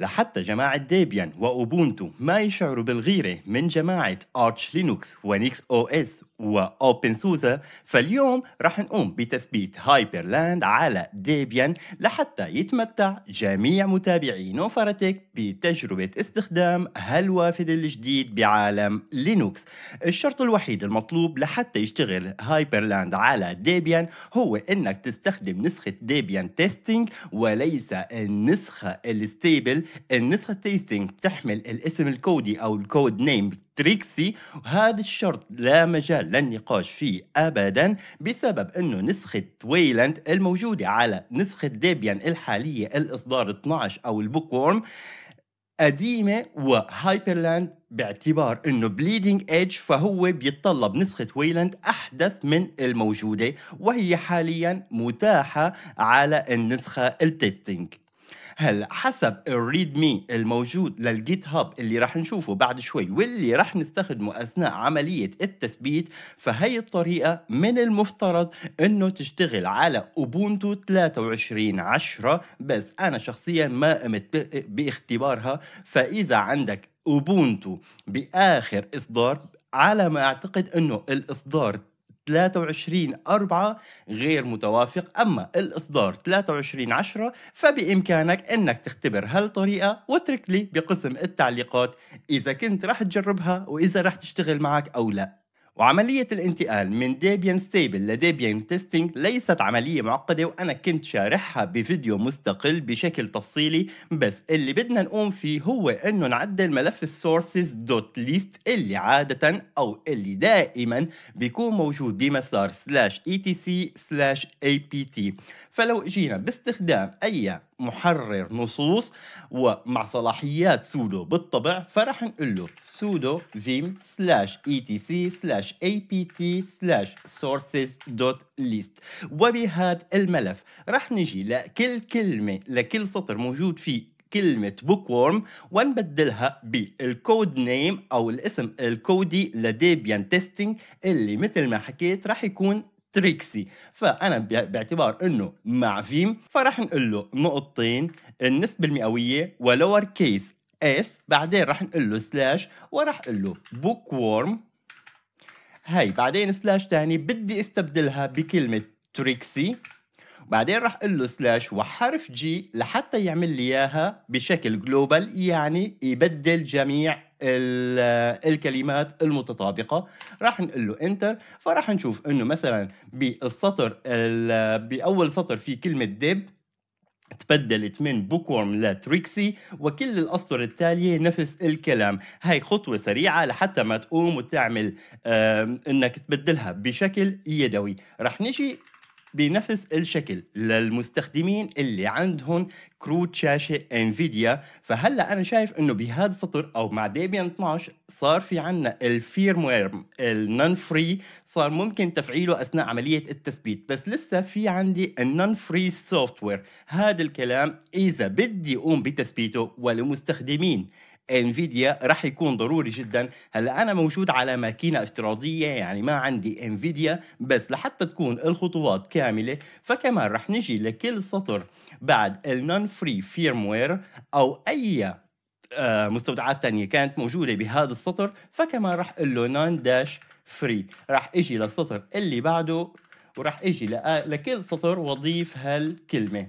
لحتى جماعة ديبيان وأوبونتو ما يشعروا بالغيرة من جماعة أرش لينوكس ونيكس أو إس وأوبن سوزا فاليوم رح نقوم بتثبيت هايبرلاند على ديبيان لحتى يتمتع جميع متابعي نوفرتك بتجربة استخدام هالوافد الجديد بعالم لينوكس الشرط الوحيد المطلوب لحتى يشتغل هايبرلاند على ديبيان هو انك تستخدم نسخة ديبيان تيستينج وليس النسخة الستيبل النسخة تيستينج تحمل الاسم الكودي أو الكود نيم تريكسي وهذا الشرط لا مجال للنقاش فيه أبدا بسبب أنه نسخة ويلاند الموجودة على نسخة ديبيان الحالية الإصدار 12 أو البوك وورم قديمة وهايبرلاند باعتبار انه بليدنج ايدج فهو بيتطلب نسخة ويلاند احدث من الموجودة وهي حاليا متاحة على النسخة التستنج هلا حسب الريد مي الموجود للجيت هاب اللي رح نشوفه بعد شوي واللي رح نستخدمه اثناء عمليه التثبيت فهي الطريقه من المفترض انه تشتغل على اوبونتو 23 10 بس انا شخصيا ما قمت باختبارها فاذا عندك اوبونتو باخر اصدار على ما اعتقد انه الاصدار 23 4 غير متوافق أما الإصدار 23 10 فبإمكانك أنك تختبر هالطريقة واترك لي بقسم التعليقات إذا كنت راح تجربها وإذا راح تشتغل معك أو لا وعملية الانتقال من ديبيان ستيبل لديبيان تيستينج ليست عملية معقدة وأنا كنت شارحها بفيديو مستقل بشكل تفصيلي بس اللي بدنا نقوم فيه هو إنه نعدل ملف السورسز دوت ليست اللي عادة أو اللي دائما بيكون موجود بمسار سلاش اي تي سي سلاش اي بي تي فلو جينا باستخدام أي محرر نصوص ومع صلاحيات سودو بالطبع فرح نقول له سودو فيم سلاش اي تي سي سلاش apt/sources.list وبهذا الملف رح نجي لكل كلمة لكل سطر موجود فيه كلمة بوك وورم ونبدلها بالكود نيم أو الاسم الكودي لديبيان تيستينج اللي مثل ما حكيت رح يكون تريكسي فأنا باعتبار أنه مع فيم فرح نقول له نقطتين النسبة المئوية ولور كيس اس بعدين رح نقول له سلاش وراح نقول له بوك وورم هاي بعدين سلاش تاني بدي استبدلها بكلمة تريكسي بعدين راح قل له سلاش وحرف جي لحتى يعمل لي اياها بشكل جلوبال يعني يبدل جميع الكلمات المتطابقه راح نقول له انتر فراح نشوف انه مثلا بالسطر باول سطر في كلمه ديب تبدلت من بوكورم لتريكسي وكل الأسطر التالية نفس الكلام هاي خطوة سريعة لحتى ما تقوم وتعمل انك تبدلها بشكل يدوي رح نجي بنفس الشكل للمستخدمين اللي عندهم كروت شاشة انفيديا فهلا انا شايف انه بهذا السطر او مع ديبيان 12 صار في عنا الفيرموير النون فري صار ممكن تفعيله اثناء عملية التثبيت بس لسه في عندي النون فري سوفت وير هذا الكلام اذا بدي اقوم بتثبيته ولمستخدمين انفيديا راح يكون ضروري جدا هلا انا موجود على ماكينه افتراضيه يعني ما عندي انفيديا بس لحتى تكون الخطوات كامله فكمان راح نجي لكل سطر بعد النون فري فيرموير او اي آه، مستودعات تانية كانت موجوده بهذا السطر فكمان راح اقول له نون داش فري راح اجي للسطر اللي بعده وراح اجي لكل سطر واضيف هالكلمه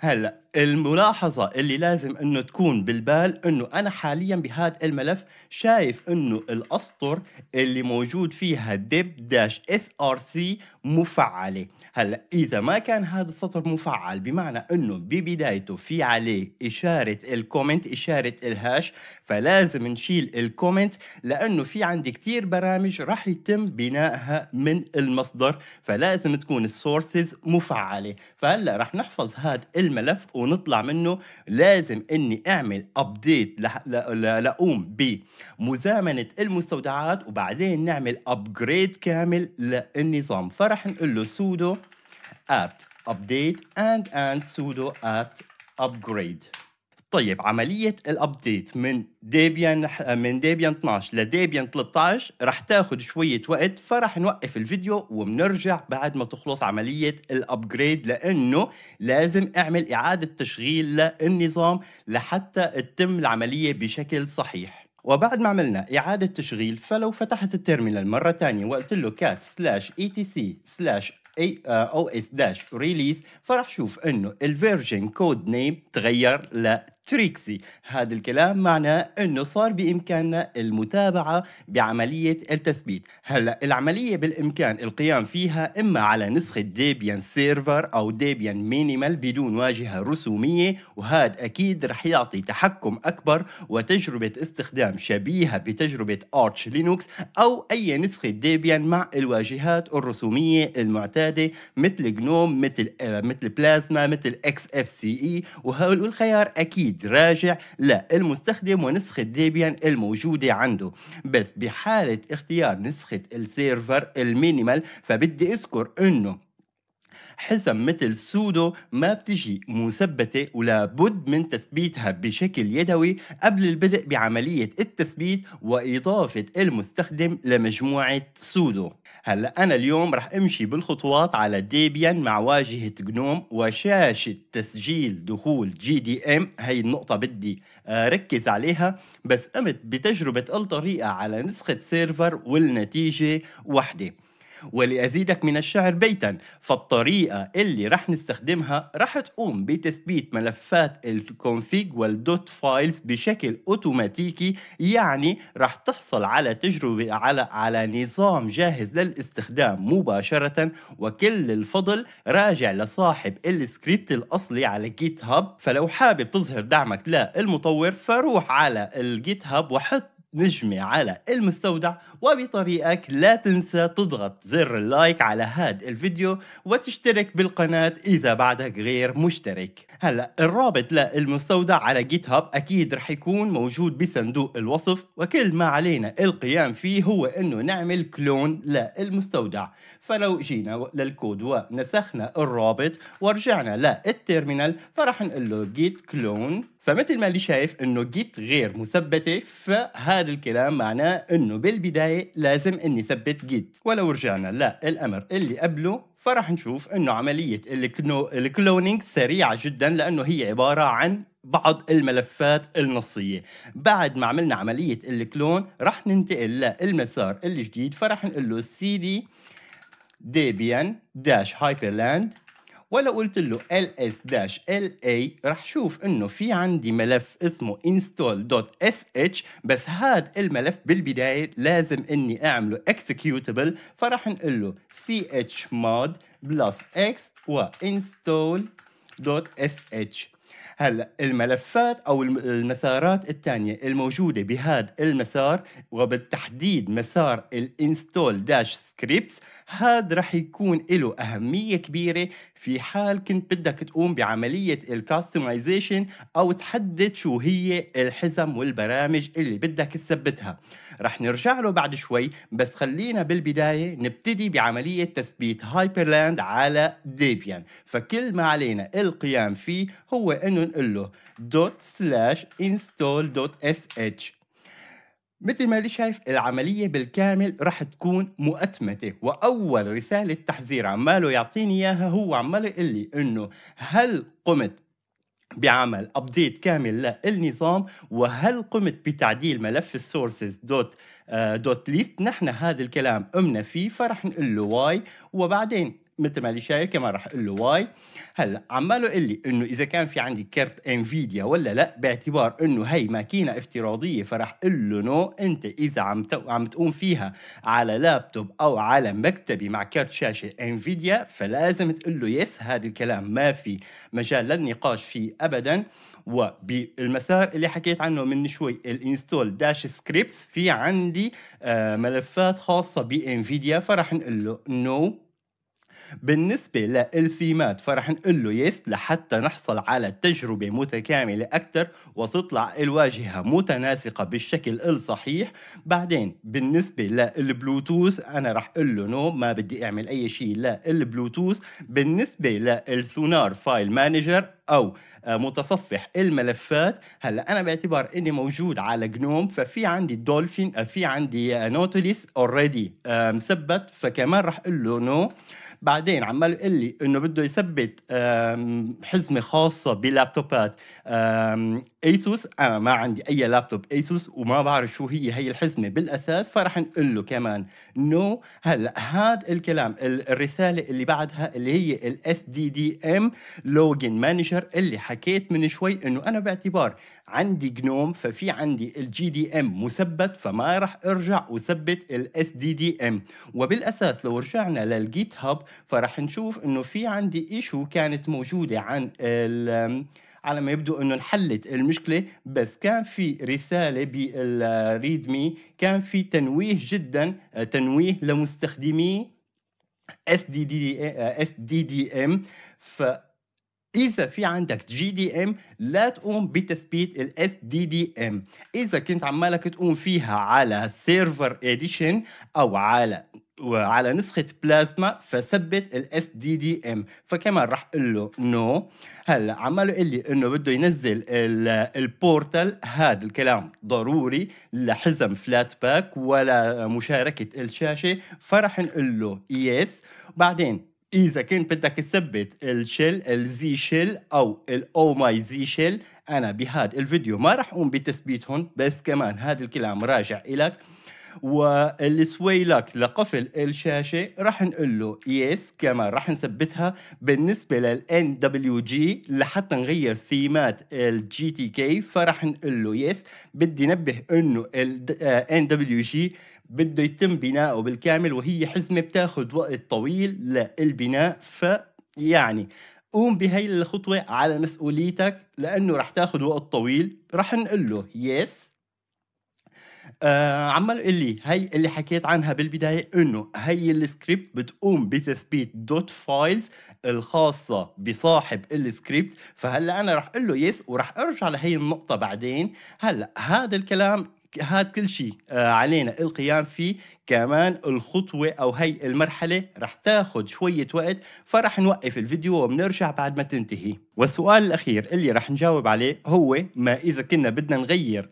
هلا الملاحظة اللي لازم انه تكون بالبال انه انا حاليا بهذا الملف شايف انه الاسطر اللي موجود فيها ديب داش اس ار سي مفعلة هلا اذا ما كان هذا السطر مفعل بمعنى انه ببدايته في عليه اشارة الكومنت اشارة الهاش فلازم نشيل الكومنت لانه في عندي كتير برامج راح يتم بنائها من المصدر فلازم تكون السورسز مفعلة فهلا راح نحفظ هذا الملف و ونطلع منه لازم اني اعمل ابديت لاقوم بمزامنه المستودعات وبعدين نعمل ابجريد كامل للنظام فرح نقول له سودو apt update and and sudo apt upgrade طيب عملية الابديت من ديبيان من ديبيان 12 لديبيان 13 رح تاخد شوية وقت فرح نوقف الفيديو وبنرجع بعد ما تخلص عملية الابجريد لانه لازم اعمل اعادة تشغيل للنظام لحتى تتم العملية بشكل صحيح. وبعد ما عملنا إعادة تشغيل فلو فتحت التيرمينال مرة ثانية وقلت له cat slash etc slash آه، os dash release فرح شوف انه الفيرجن كود نيم تغير ل تريكسي هذا الكلام معناه انه صار بامكاننا المتابعه بعمليه التثبيت هلا العمليه بالامكان القيام فيها اما على نسخه ديبيان سيرفر او ديبيان مينيمال بدون واجهه رسوميه وهذا اكيد رح يعطي تحكم اكبر وتجربه استخدام شبيهه بتجربه ارتش لينوكس او اي نسخه ديبيان مع الواجهات الرسوميه المعتاده مثل جنوم مثل آه، مثل بلازما مثل اكس اف سي اي e. وهول والخيار اكيد اكيد راجع للمستخدم ونسخة ديبيان الموجودة عنده بس بحالة اختيار نسخة السيرفر المينيمال فبدي اذكر انه حزم مثل سودو ما بتجي مثبتة ولا بد من تثبيتها بشكل يدوي قبل البدء بعملية التثبيت وإضافة المستخدم لمجموعة سودو هلا أنا اليوم رح أمشي بالخطوات على ديبيان مع واجهة جنوم وشاشة تسجيل دخول جي دي ام هي النقطة بدي ركز عليها بس قمت بتجربة الطريقة على نسخة سيرفر والنتيجة وحده ولأزيدك من الشعر بيتا فالطريقة اللي رح نستخدمها رح تقوم بتثبيت ملفات الكونفيج والدوت فايلز بشكل اوتوماتيكي يعني رح تحصل على تجربة على على نظام جاهز للاستخدام مباشرة وكل الفضل راجع لصاحب السكريبت الأصلي على جيت هاب فلو حابب تظهر دعمك للمطور فروح على الجيت هاب وحط نجمة على المستودع وبطريقك لا تنسى تضغط زر اللايك على هاد الفيديو وتشترك بالقناة إذا بعدك غير مشترك هلا الرابط للمستودع على جيت هاب أكيد رح يكون موجود بصندوق الوصف وكل ما علينا القيام فيه هو أنه نعمل كلون للمستودع فلو جينا للكود ونسخنا الرابط ورجعنا للترمينال فرح نقول له جيت كلون فمثل ما اللي شايف انه جيت غير مثبته فهذا الكلام معناه انه بالبدايه لازم اني ثبت جيت ولو رجعنا لا الامر اللي قبله فراح نشوف انه عمليه الكنو... الكلونينج سريعه جدا لانه هي عباره عن بعض الملفات النصية بعد ما عملنا عملية الكلون رح ننتقل للمسار الجديد فرح نقول له cd debian hyperland ولو قلت له ls-la إيه، راح شوف انه في عندي ملف اسمه install.sh بس هذا الملف بالبداية لازم اني اعمله executable فراح نقول له chmod plus x و install.sh هلا الملفات او المسارات الثانيه الموجوده بهذا المسار وبالتحديد مسار الانستول داش سكريبتس هاد رح يكون له أهمية كبيرة في حال كنت بدك تقوم بعملية الكاستمايزيشن أو تحدد شو هي الحزم والبرامج اللي بدك تثبتها رح نرجع له بعد شوي بس خلينا بالبداية نبتدي بعملية تثبيت هايبرلاند على ديبيان فكل ما علينا القيام فيه هو انه نقول له دوت سلاش install.sh مثل ما اللي شايف العملية بالكامل رح تكون مؤتمتة وأول رسالة تحذير عماله يعطيني إياها هو عماله يقول لي إنه هل قمت بعمل ابديت كامل للنظام وهل قمت بتعديل ملف السورسز دوت دوت ليست نحن هذا الكلام قمنا فيه فرح نقول له واي وبعدين مثل ما اللي شايف كمان راح اقول له واي هلا عماله قال لي انه اذا كان في عندي كرت انفيديا ولا لا باعتبار انه هي ماكينه افتراضيه فراح اقول له نو انت اذا عم عم تقوم فيها على لابتوب او على مكتبي مع كرت شاشه انفيديا فلازم تقول له يس هذا الكلام ما في مجال للنقاش فيه ابدا وبالمسار اللي حكيت عنه من شوي الانستول داش سكريبتس في عندي آه ملفات خاصه بانفيديا فراح نقول له نو no بالنسبة للثيمات فرح نقول له يس لحتى نحصل على تجربة متكاملة أكثر وتطلع الواجهة متناسقة بالشكل الصحيح بعدين بالنسبة للبلوتوث أنا رح أقول له نو ما بدي أعمل أي شيء للبلوتوث بالنسبة للثونار فايل مانجر او آه، متصفح الملفات هلا انا باعتبار اني موجود على جنوم ففي عندي دولفين آه، في عندي آه، نوتوليس اوريدي مثبت فكمان رح اقول له نو no. بعدين عمال يقول لي انه بده يثبت حزمه خاصه بلابتوبات ايسوس انا ما عندي اي لابتوب ايسوس وما بعرف شو هي هي الحزمه بالاساس فرح نقول له كمان نو هلا هذا الكلام الرساله اللي بعدها اللي هي الاس دي دي ام لوجن مانجر اللي حكيت من شوي انه انا باعتبار عندي جنوم ففي عندي الجي دي ام مثبت فما راح ارجع اثبت الاس دي دي ام وبالاساس لو رجعنا للجيت هاب فراح نشوف انه في عندي ايشو كانت موجوده عن ال على ما يبدو انه انحلت المشكله بس كان في رساله بالريدمي كان في تنويه جدا تنويه لمستخدمي اس دي دي اس دي دي ام ف اذا في عندك جي دي ام لا تقوم بتثبيت الاس دي دي ام اذا كنت عمالك تقوم فيها على سيرفر اديشن او على وعلى نسخة بلازما فثبت الاس دي دي ام فكمان راح اقول له نو هلا عماله يقول لي انه بده ينزل البورتال هذا الكلام ضروري لحزم فلات باك ولا مشاركة الشاشة فراح نقول له يس بعدين اذا كان بدك تثبت الشيل الزي شيل او الاو ماي زي شيل انا بهاد الفيديو ما رح اقوم بتثبيتهم بس كمان هذا الكلام راجع الك والسوي لك لقفل الشاشه راح نقول له يس كمان راح نثبتها بالنسبه للان دبليو جي لحتى نغير ثيمات الجي تي كي فراح نقول له يس بدي نبه انه الان دبليو جي بده يتم بنائه بالكامل وهي حزمه بتاخذ وقت طويل للبناء فيعني قوم بهي الخطوه على مسؤوليتك لانه رح تاخذ وقت طويل رح نقول له يس آه عمال يقول لي هي اللي حكيت عنها بالبدايه انه هي السكريبت بتقوم بتثبيت دوت فايلز الخاصه بصاحب السكريبت فهلا انا رح اقول له يس ورح ارجع لهي النقطه بعدين هلا هذا الكلام هاد كل شيء آه، علينا القيام فيه كمان الخطوة أو هي المرحلة رح تاخد شوية وقت فرح نوقف الفيديو وبنرجع بعد ما تنتهي والسؤال الأخير اللي رح نجاوب عليه هو ما إذا كنا بدنا نغير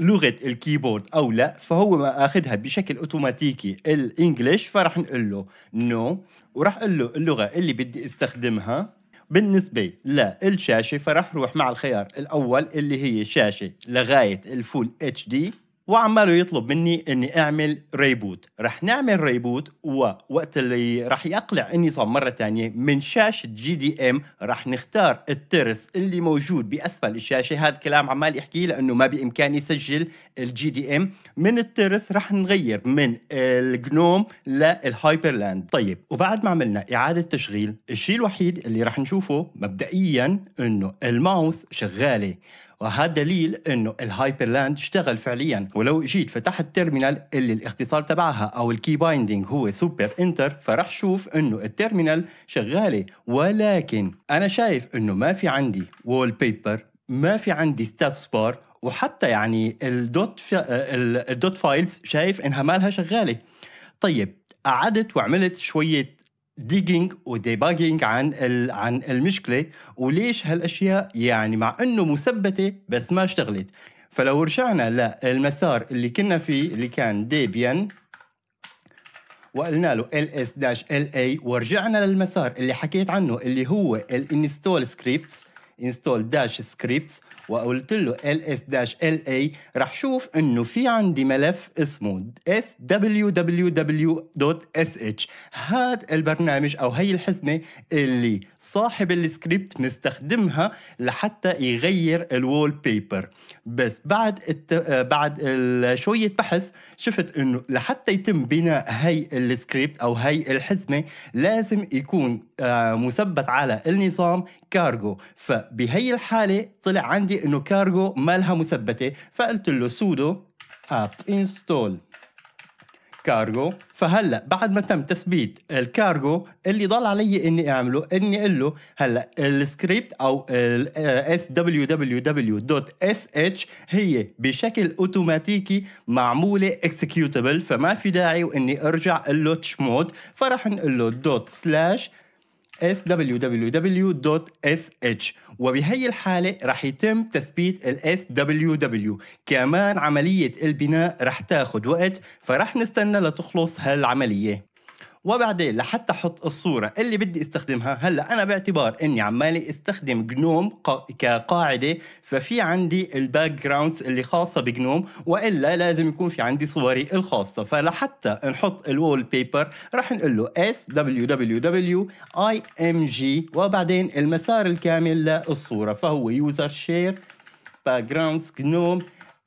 لغه الكيبورد او لا فهو ما اخذها بشكل اوتوماتيكي الانجليش فراح نقول له نو no. وراح اقول له اللغه اللي بدي استخدمها بالنسبة للشاشة فرح روح مع الخيار الأول اللي هي شاشة لغاية الفول اتش دي وعماله يطلب مني اني اعمل ريبوت رح نعمل ريبوت ووقت اللي رح يقلع النظام مره تانية من شاشه جي دي ام رح نختار الترس اللي موجود باسفل الشاشه هذا الكلام عمال يحكي لانه ما بامكاني سجل الجي دي ام من الترس رح نغير من الجنوم للهايبر لاند طيب وبعد ما عملنا اعاده تشغيل الشيء الوحيد اللي رح نشوفه مبدئيا انه الماوس شغاله وهذا دليل انه الهايبر لاند اشتغل فعليا ولو جيت فتحت التيرمينال اللي الاختصار تبعها او الكي بايندينج هو سوبر انتر فرح شوف انه التيرمينال شغاله ولكن انا شايف انه ما في عندي وول بيبر ما في عندي ستاتس بار وحتى يعني الدوت فا... الدوت فايلز شايف انها مالها شغاله طيب قعدت وعملت شويه ديجينج وديباجينج عن عن المشكله وليش هالاشياء يعني مع انه مثبته بس ما اشتغلت فلو رجعنا للمسار اللي كنا فيه اللي كان ديبيان وقلنا له ls داش la ورجعنا للمسار اللي حكيت عنه اللي هو الانستول سكريبتس انستول داش سكريبتس وقلت له ls-la رح شوف انه في عندي ملف اسمه swww.sh هاد البرنامج او هي الحزمة اللي صاحب السكريبت مستخدمها لحتى يغير الوول بيبر بس بعد الت... بعد شوية بحث شفت انه لحتى يتم بناء هي السكريبت او هي الحزمة لازم يكون آه، مثبت على النظام كارغو فبهي الحالة طلع عندي عندي انه كارغو ما لها مثبته فقلت له سودو apt install كارغو فهلا بعد ما تم تثبيت الكارغو اللي ضل علي اني اعمله اني اقول له هلا السكريبت او اس دبليو دبليو دبليو دوت اس اتش هي بشكل اوتوماتيكي معموله اكسكيوتبل فما في داعي واني ارجع اقول له مود فرح نقول له دوت سلاش swww.sh وبهي الحالة رح يتم تثبيت ال SWW كمان عملية البناء رح تاخد وقت فرح نستنى لتخلص هالعملية وبعدين لحتى احط الصوره اللي بدي استخدمها هلا انا باعتبار اني عمالي استخدم جنوم كقاعده ففي عندي الباك جراوندز اللي خاصه بجنوم والا لازم يكون في عندي صوري الخاصه فلحتى نحط الوول بيبر راح نقول له اس دبليو دبليو دبليو اي ام جي وبعدين المسار الكامل للصوره فهو يوزر شير باك جراوندز جنوم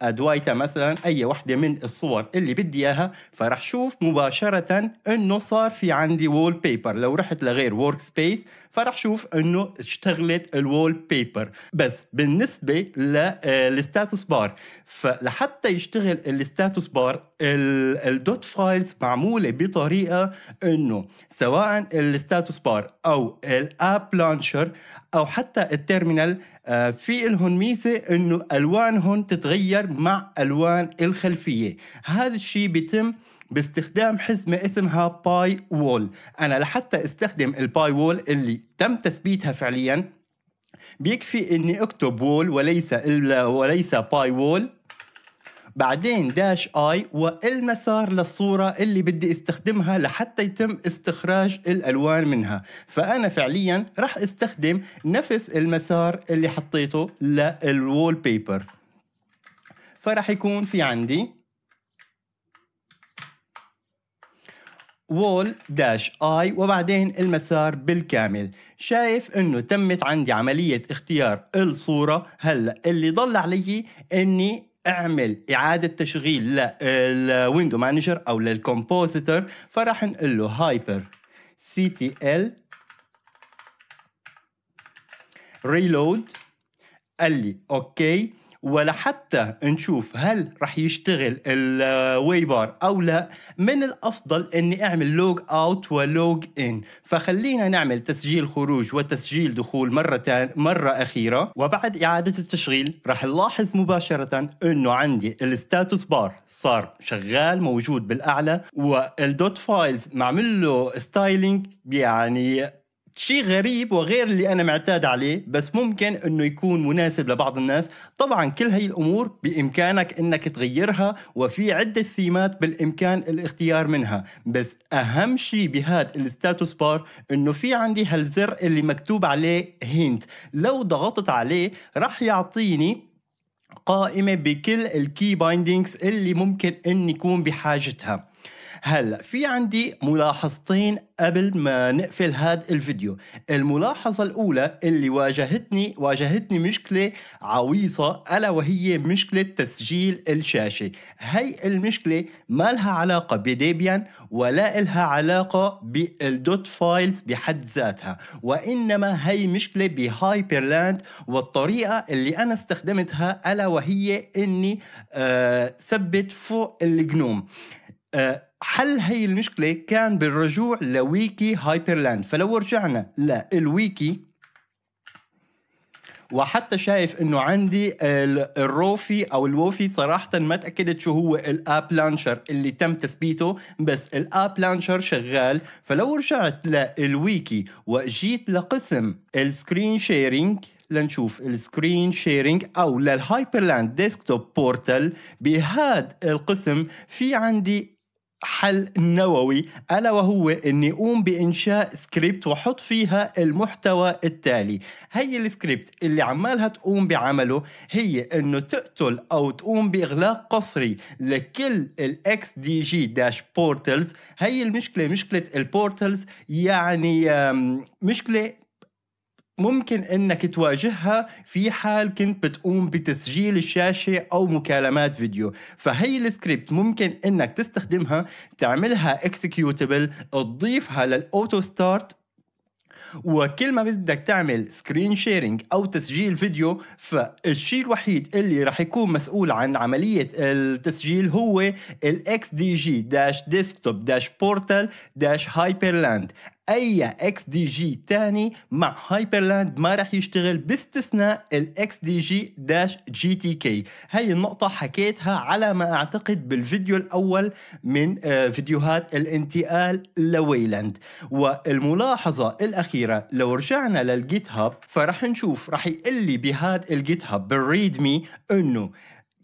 ادوايتا مثلا اي وحده من الصور اللي بدي اياها فرح شوف مباشره انه صار في عندي وول بيبر لو رحت لغير ورك سبيس فراح شوف انه اشتغلت الوول بيبر بس بالنسبه آه، للستاتوس بار فلحتى يشتغل الستاتوس بار الدوت فايلز معموله بطريقه انه سواء الستاتوس بار او الاب لانشر او حتى التيرمينال آه، في لهم ميزه انه الوانهم تتغير مع الوان الخلفيه هذا الشيء بيتم باستخدام حزمة اسمها باي وول أنا لحتى استخدم الباي وول اللي تم تثبيتها فعليا بيكفي اني اكتب وول وليس وليس باي وول بعدين داش اي والمسار للصورة اللي بدي استخدمها لحتى يتم استخراج الالوان منها فانا فعليا رح استخدم نفس المسار اللي حطيته للوول بيبر فرح يكون في عندي وول داش اي وبعدين المسار بالكامل شايف انه تمت عندي عملية اختيار الصورة هلا اللي ضل علي اني اعمل اعادة تشغيل للويندو مانجر او للكومبوزيتور فراح نقول له هايبر سي تي ال ريلود قال لي اوكي ولا حتى نشوف هل رح يشتغل الويبر او لا من الافضل اني اعمل لوج اوت ولوج ان فخلينا نعمل تسجيل خروج وتسجيل دخول مرتان مره اخيره وبعد اعاده التشغيل رح نلاحظ مباشره انه عندي الستاتوس بار صار شغال موجود بالاعلى والدوت فايلز معمل له ستايلينج يعني شيء غريب وغير اللي انا معتاد عليه بس ممكن انه يكون مناسب لبعض الناس طبعا كل هي الامور بامكانك انك تغيرها وفي عده ثيمات بالامكان الاختيار منها بس اهم شيء بهذا الستاتوس بار انه في عندي هالزر اللي مكتوب عليه هنت لو ضغطت عليه راح يعطيني قائمه بكل الكي بايندينجز اللي ممكن ان يكون بحاجتها هلا في عندي ملاحظتين قبل ما نقفل هذا الفيديو الملاحظة الأولى اللي واجهتني واجهتني مشكلة عويصة ألا وهي مشكلة تسجيل الشاشة هي المشكلة ما لها علاقة بديبيان ولا لها علاقة بالدوت فايلز بحد ذاتها وإنما هي مشكلة بهايبر لاند والطريقة اللي أنا استخدمتها ألا وهي إني أه ثبت فوق الجنوم حل آه، هي المشكلة كان بالرجوع لويكي هايبرلاند فلو رجعنا للويكي وحتى شايف انه عندي الروفي او الوفي صراحة ما تأكدت شو هو الاب لانشر اللي تم تثبيته بس الاب لانشر شغال فلو رجعت للويكي وجيت لقسم السكرين شيرينج لنشوف السكرين شيرينج او للهايبرلاند ديسكتوب بورتال بهذا القسم في عندي حل نووي الا وهو اني اقوم بانشاء سكريبت واحط فيها المحتوى التالي هي السكريبت اللي عمالها تقوم بعمله هي انه تقتل او تقوم باغلاق قصري لكل الاكس دي جي داش بورتلز هي المشكله مشكله البورتلز يعني مشكله ممكن انك تواجهها في حال كنت بتقوم بتسجيل الشاشة او مكالمات فيديو فهي السكريبت ممكن انك تستخدمها تعملها اكسكيوتبل تضيفها للاوتو ستارت وكل ما بدك تعمل سكرين شيرنج او تسجيل فيديو فالشيء الوحيد اللي راح يكون مسؤول عن عمليه التسجيل هو الاكس دي جي داش ديسكتوب داش بورتال داش لاند اي اكس دي جي تاني مع هايبرلاند ما راح يشتغل باستثناء الاكس دي جي داش جي تي كي هاي النقطة حكيتها على ما اعتقد بالفيديو الاول من آه، فيديوهات الانتقال لويلاند والملاحظة الاخيرة لو رجعنا للجيت هاب فرح نشوف رح يقلي بهاد بهذا الجيت هاب بالريد مي انه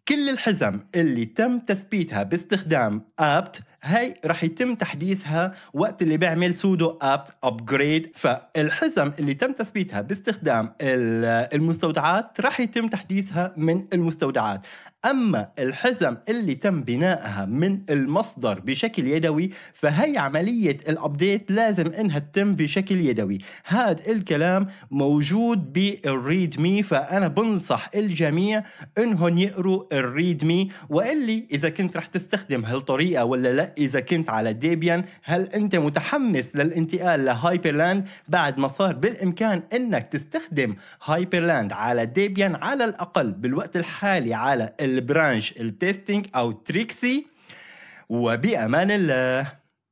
كل الحزم اللي تم تثبيتها باستخدام ابت هاي رح يتم تحديثها وقت اللي بيعمل سودو ابت ابجريد فالحزم اللي تم تثبيتها باستخدام المستودعات رح يتم تحديثها من المستودعات أما الحزم اللي تم بنائها من المصدر بشكل يدوي فهي عملية الأبديت لازم إنها تتم بشكل يدوي هذا الكلام موجود بالريد مي فأنا بنصح الجميع إنهم يقروا الريد مي واللي إذا كنت رح تستخدم هالطريقة ولا لا إذا كنت على ديبيان هل أنت متحمس للانتقال لهايبرلاند بعد ما صار بالإمكان إنك تستخدم هايبرلاند على ديبيان على الأقل بالوقت الحالي على البرانش التستنج او تريكسي وبامان الله